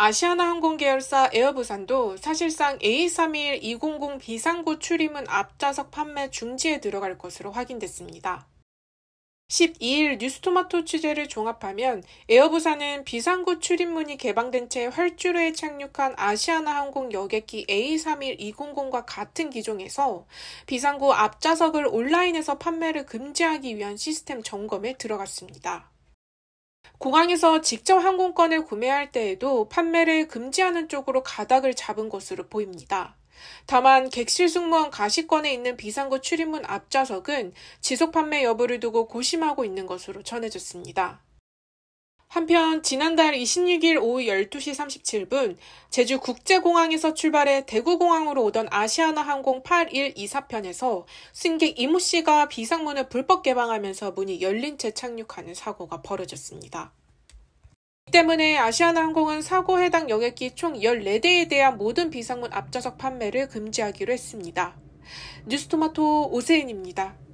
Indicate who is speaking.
Speaker 1: 아시아나 항공 계열사 에어부산도 사실상 A321-200 비상구 출입문 앞좌석 판매 중지에 들어갈 것으로 확인됐습니다. 12일 뉴스토마토 취재를 종합하면 에어부산은 비상구 출입문이 개방된 채 활주로에 착륙한 아시아나 항공 여객기 A321-200과 같은 기종에서 비상구 앞좌석을 온라인에서 판매를 금지하기 위한 시스템 점검에 들어갔습니다. 공항에서 직접 항공권을 구매할 때에도 판매를 금지하는 쪽으로 가닥을 잡은 것으로 보입니다. 다만 객실 승무원 가시권에 있는 비상구 출입문 앞좌석은 지속 판매 여부를 두고 고심하고 있는 것으로 전해졌습니다. 한편 지난달 26일 오후 12시 37분 제주 국제공항에서 출발해 대구공항으로 오던 아시아나 항공 8124편에서 승객 이모 씨가 비상문을 불법 개방하면서 문이 열린 채 착륙하는 사고가 벌어졌습니다. 이 때문에 아시아나 항공은 사고 해당 여객기 총 14대에 대한 모든 비상문 앞좌석 판매를 금지하기로 했습니다. 뉴스토마토 오세인입니다.